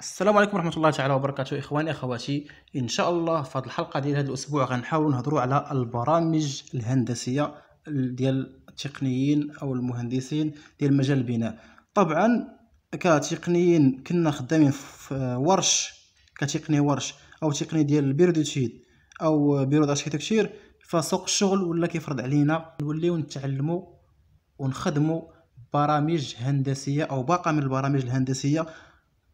السلام عليكم ورحمه الله تعالى وبركاته اخواني اخواتي ان شاء الله في هذه الحلقه ديال هذا الاسبوع غنحاولوا نهضروا على البرامج الهندسيه ديال التقنيين او المهندسين ديال مجال البناء طبعا كتقنيين كنا خدامين في ورش كتقني ورش او تقني ديال البيرو او بيرو داركتيكتير فسوق الشغل ولا كيفرض علينا نوليو نتعلموا ونخدموا برامج هندسيه او باقه من البرامج الهندسيه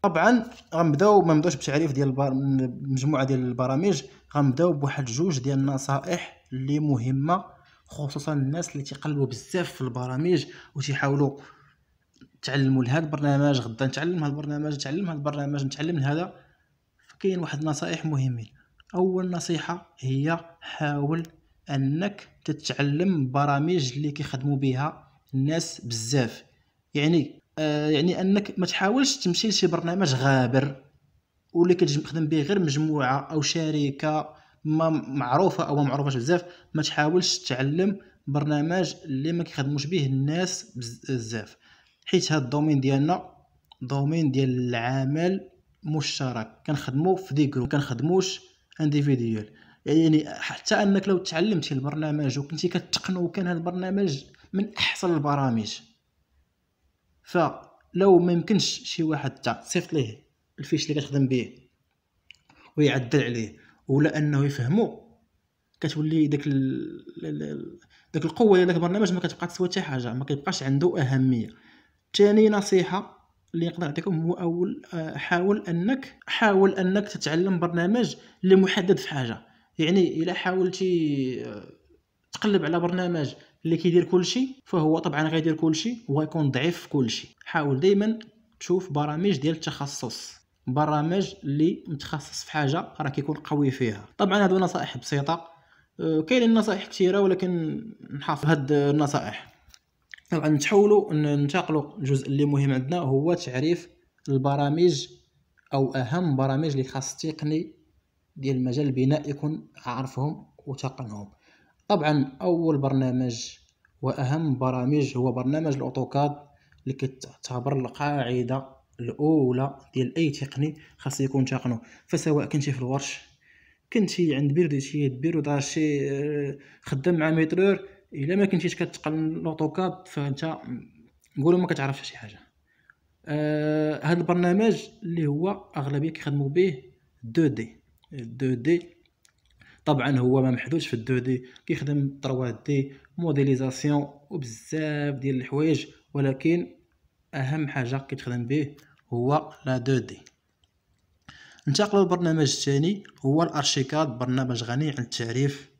طبعا غنبداو ما نبداوش بتعريف ديال البار... مجموعه ديال البرامج غنبداو بواحد جوج ديال النصائح اللي مهمه خصوصا الناس اللي تيقلبوا بزاف في البرامج وتيحاولوا تعلموا لهذا البرنامج غدا نتعلم هذا البرنامج نتعلم هذا البرنامج نتعلم هذا فكاين واحد النصائح مهمين اول نصيحه هي حاول انك تتعلم برامج اللي كيخدموا بها الناس بزاف يعني آه، يعني انك ما تحاولش تمشي لشي برنامج غابر واللي كتخدم به غير مجموعه او شركه ما معروفه او ما معروفاش بزاف ما تحاولش تعلم برنامج اللي ما كيخدموش به الناس بزاف حيت هاد الدومين ديالنا دومين ديال العمل مشترك كنخدمو في دي جروب كنخدموش انديفيديوال يعني حتى انك لو تعلمتي البرنامج وكنتي كتقنو كان هاد البرنامج من احسن البرامج فلو ما يمكنش شي واحد تاع تصيفط ليه الفيش اللي كتخدم به ويعدل عليه ولا انه يفهمو كتولي داك داك القوه ديال داك البرنامج ما كتبقى تسوى حتى حاجه ما كيبقاش عنده اهميه ثاني نصيحه اللي نقدر نعطيكم هو اول آه، حاول انك حاول انك تتعلم برنامج اللي محدد في حاجه يعني الا حاولتي آه، تقلب على برنامج اللي كيدير كلشي فهو طبعا غيدير كلشي وغيكون ضعيف في كلشي حاول دائما تشوف برامج ديال التخصص برامج اللي متخصص في حاجه راه كيكون قوي فيها طبعا هادو نصائح بسيطه أه، كاينين نصائح كثيره ولكن نحافظ هاد النصائح طبعا نتحولوا ننتقلوا الجزء اللي مهم عندنا هو تعريف البرامج او اهم برامج اللي خاص التقني ديال مجال البناء يكون عارفهم وتقنهم طبعا اول برنامج واهم برامج هو برنامج الاوتوكاد اللي كتعتبر القاعده الاولى ديال اي تقني خاص يكون تقنو فسواء كنتي في الورش كنتي عند بيردي ديتي يد بير شي آه، خدام مع ميترور الا ما كنتيش كتقن الاوتوكاد فانت نقولوا ما كتعرفش شي حاجه آه البرنامج اللي هو اغلبيه كيخدموا به 2 دي 2 دي طبعا هو ما محدودش في الدودي كيخدم 3 دي موديليزاسيون وبزاف ديال الحوايج ولكن اهم حاجه كتخدم به هو لا دو دي ننتقلوا للبرنامج الثاني هو الارشيكاد برنامج غني عن التعريف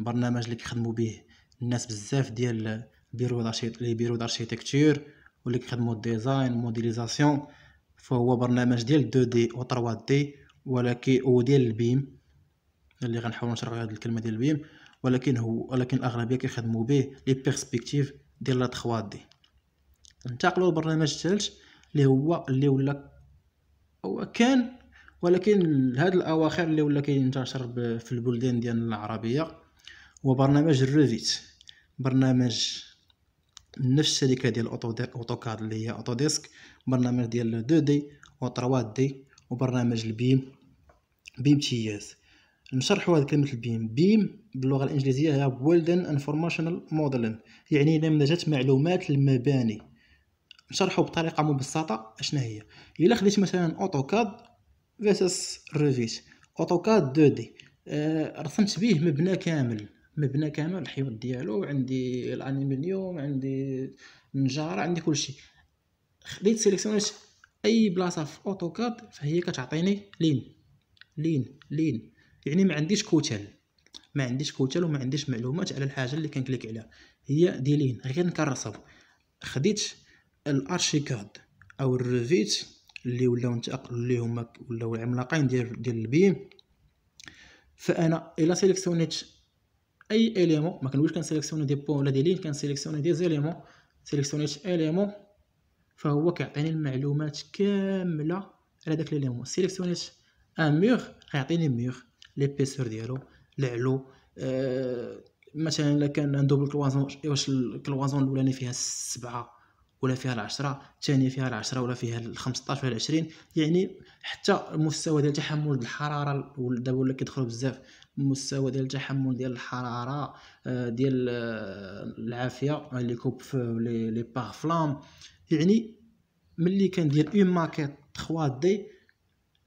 برنامج اللي كيخدموا به الناس بزاف ديال بيرو دارشيت لي بيرو دارشيتكتور واللي كيخدموا الديزاين موديليزاسيون فهو برنامج ديال 2 دي و 3 دي ولكن وديال البيم اللي غنحاولوا نشرحوا هذه الكلمه ديال البيم ولكن هو ولكن الاغلبيه كيخدموا به لي بيرسبكتيف ديال لا 3 دي ننتقلوا للبرنامج الثالث اللي هو اللي ولا هو كان ولكن هاد الاواخر اللي ولا كينتشر في البلدان ديالنا العربيه هو برنامج الريفيت برنامج نفس الشركه ديال اوتوكاد اللي هي اوتوديسك برنامج ديال 2 دي و 3 دي وبرنامج البيم اس نشرحوا هذه كلمه البيم بيم باللغه الانجليزيه هي بولدن انفورماشنال موديلين يعني نمذجه معلومات المباني نشرحوا بطريقه مبسطه اشنا هي الا خديت مثلا اوتوكاد فيسس ريفيت اوتوكاد 2 دي رسمت به مبنى كامل مبنى كامل الحيوط ديالو عندي الالمنيوم عندي النجاره عندي كلشي خديت سيليكسيونيت اي بلاصه في اوتوكاد فهي كتعطيني لين لين لين يعني ما عنديش كتل ما عنديش كوتل وما عنديش معلومات على الحاجه اللي كنكليك عليها هي ديلين غير نكرصب خديت الارشيكاد او الريفيت اللي ولاو نتاقلوا اللي هما ولاو العملاقين ديال ديال البي فانا الا سيليكسيونيت اي اليمون ما كنقولش كنسيليكسيوني دي بون ولا دي لين كنسيليكسيوني دي زيليمون سيليكسيونيت اليمون فهو كيعطيني المعلومات كامله على داك اليمون سيليكسيونيت ان ميغ غيعطيني ميغ ليبيسور ديالو لعلو أه مثلا الا كان عندو بالكلوازون واش الكلوازون الاولاني فيها السبعة ولا فيها العشرة الثانية فيها العشرة ولا فيها الخمسطاش ولا العشرين يعني حتى المستوى ديال تحمل الحرارة دابا ولا كيدخلو بزاف المستوى ديال تحمل ديال الحرارة ديال العافية لي كوب لي لي باغ فلام يعني ملي كندير اون ماكيت 3 دي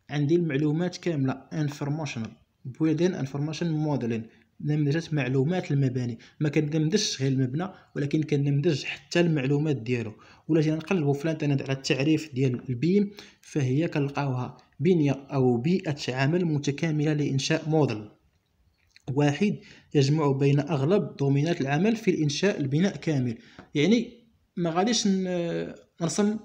عندي المعلومات كاملة انفورماسيونال بويدين انفورماسيون موديلين نمذجة معلومات المباني ما كندمدش غير المبنى ولكن كندمدج حتى المعلومات ديالو ولا جينا نقلبو في الانترنت على التعريف ديال البيم فهي كنلقاوها بنية أو بيئة عمل متكاملة لإنشاء موديل واحد يجمع بين أغلب دومينات العمل في الإنشاء البناء كامل يعني ما غاديش نرسم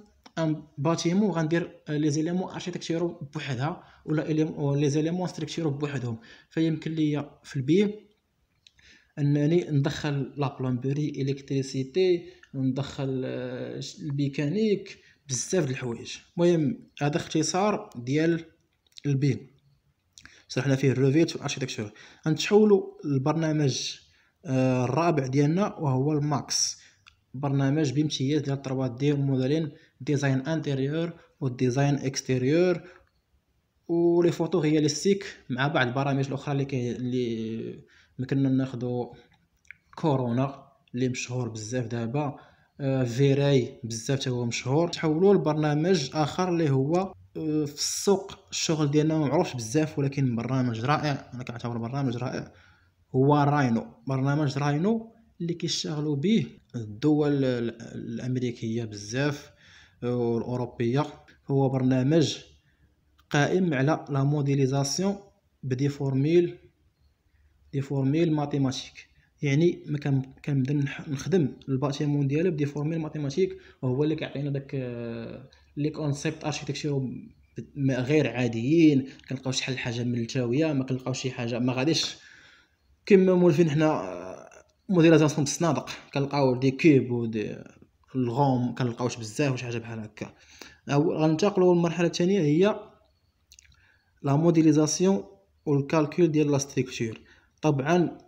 باتيمون غندير آه، لي زيليمون اركيتكتيرو بوحدها ولا لي زيليمون ستركتيرو بوحدهم فيمكن ليا في البي انني ندخل لا بلومبري الكتريسيتي ندخل الميكانيك آه، بزاف د الحوايج المهم هذا اختصار ديال البي شرحنا فيه الروفيت والاركيتكتور غنتحولوا للبرنامج آه، الرابع ديالنا وهو الماكس برنامج بامتياز ديال 3 دي موديلين ديزاين انتيريور والديزاين اكستيريور ولي فوتو هي رياليستيك مع بعض البرامج الاخرى اللي كي اللي مكنا ناخذ كورونا اللي مشهور بزاف دابا آه، فيراي بزاف تا هو مشهور تحولوا لبرنامج اخر اللي هو آه، في السوق الشغل ديالنا ما معروفش بزاف ولكن برنامج رائع انا كنعتبر برنامج رائع هو راينو برنامج راينو اللي كيشتغلوا به الدول الامريكيه بزاف والاوروبيه هو برنامج قائم على لا موديليزاسيون بدي فورميل دي فورميل ماتيماتيك يعني ما كنبدا نخدم الباتيمون ديالو بدي فورميل ماتيماتيك وهو اللي كيعطينا داك آه، لي كونسيبت اركيتكتشر غير عاديين كنلقاو شحال حاجه ملتويه ما كنلقاو شي حاجه ما غاديش كما مولفين حنا آه، في الصنادق كنلقاو دي كوب ودي الغوم كنلقاوش بزاف وشي حاجه بحال هكا غننتقلوا للمرحله الثانيه هي لا موديليزاسيون والكالكول ديال لا ستركتور طبعا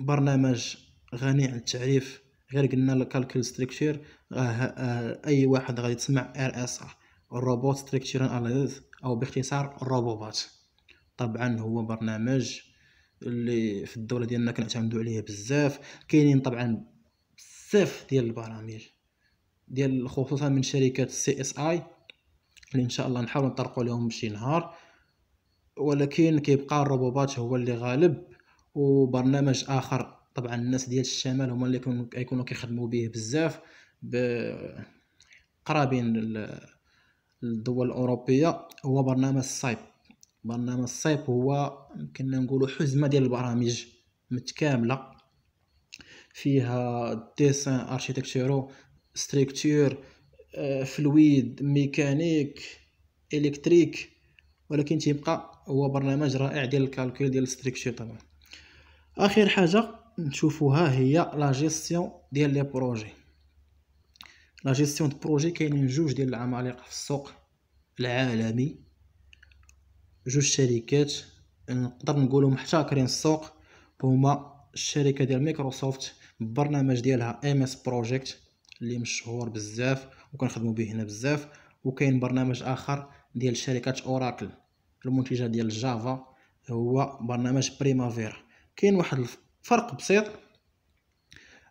برنامج غني عن التعريف غير قلنا الكالكول ستركتور آه، اي واحد غادي تسمع ار اس ار آه. الروبوت ستركتشر اناليز او باختصار الروبوبات طبعا هو برنامج اللي في الدوله ديالنا كنعتمدوا عليه بزاف كاينين طبعا بزاف ديال البرامج ديال خصوصا من شركه سي اس اي اللي ان شاء الله نحاول نطرقوا لهم شي نهار ولكن كيبقى الروبوبات هو اللي غالب وبرنامج اخر طبعا الناس ديال الشمال هما اللي كيكونوا كيخدموا به بزاف قرابين للدول الاوروبيه هو برنامج سايب برنامج الصيف هو كنا نقولوا حزمه ديال البرامج متكامله فيها ديسان اركيتكتورو ستريكتور فلويد ميكانيك الكتريك ولكن تيبقى هو برنامج رائع ديال الكالكول ديال ستريكتور طبعا اخر حاجه نشوفوها هي لا جيستيون ديال لي بروجي لا جيستيون د بروجي كاينين جوج ديال العمالقه في السوق العالمي جوج شركات نقدر نقولو محتكرين السوق هما الشركه ديال مايكروسوفت ببرنامج ديالها ام اس بروجيكت اللي مشهور بزاف وكنخدموا به هنا بزاف وكاين برنامج اخر ديال شركه اوراكل المنتجه ديال جافا هو برنامج بريمافيرا كاين واحد الفرق بسيط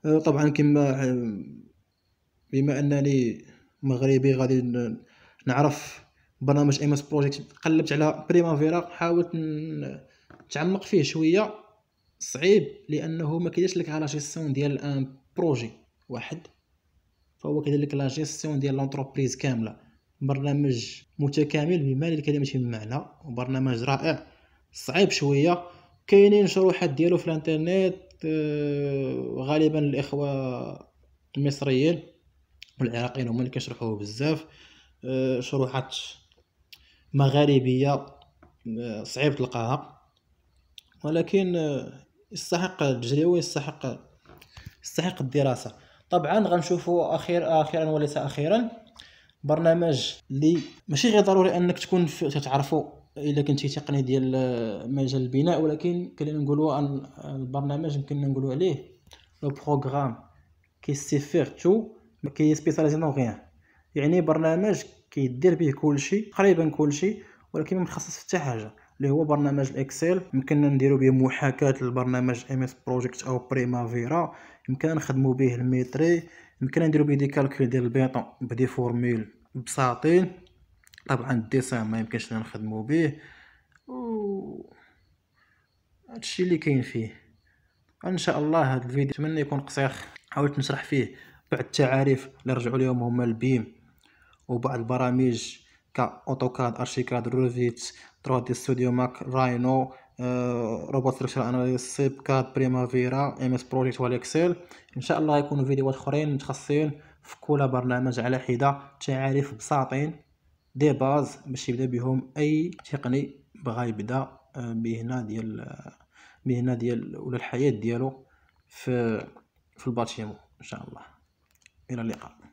أه، طبعا كما أه، بما انني مغربي غادي نعرف برنامج ايماس بروجيكت قلبت على بريمافيرا حاولت نتعمق فيه شويه صعيب لانه ما كيديرش لك على جيستيون ديال ان بروجي واحد فهو كيدير لك لا جيستيون ديال لونتربريز كامله برنامج متكامل بما الكلمه من معنى وبرنامج رائع صعيب شويه كاينين شروحات ديالو في الانترنت آه، غالبا الاخوه المصريين والعراقيين هما اللي كيشرحوه بزاف آه، شروحات مغاربيه آه، صعيب تلقاها ولكن آه، يستحق الجريوي يستحق يستحق الدراسه طبعا غنشوفوا اخير اخيرا وليس اخيرا برنامج لي ماشي غير ضروري انك تكون تتعرفوا الا كنتي تقني ديال آه، مجال البناء ولكن خلينا نقولوا ان البرنامج يمكن نقولوا عليه لو بروغرام كي سي تو ما كي سبيساليزي نو غيان يعني برنامج كيدير به كلشي تقريبا كلشي ولكن ما في حتى حاجه اللي هو برنامج الاكسل يمكننا نديرو به محاكاه للبرنامج ام اس بروجيكت او بريمافيرا يمكننا نخدمو به الميتري يمكننا نديرو به دي كالكول ديال البيطون بدي فورمول بساطين طبعا الديسان ما يمكنش نخدمو به و هادشي اللي كاين فيه ان شاء الله هذا الفيديو نتمنى يكون قصير حاولت نشرح فيه بعض التعاريف اللي رجعوا لهم هما البيم وبعض البرامج كاوتوكاد ارشيكاد روفيت 3 دي ستوديو ماك راينو آه، روبوت ستركشر اناليز سيب كاد بريمافيرا ام اس بروجيكت والاكسل ان شاء الله يكونوا فيديوهات اخرين متخصصين في كل برنامج على حده تعاريف بساطين دي باز باش يبدا بهم اي تقني بغا يبدا مهنه آه، ديال مهنه آه، ديال ولا الحياه ديالو في في الباتيمو ان شاء الله الى اللقاء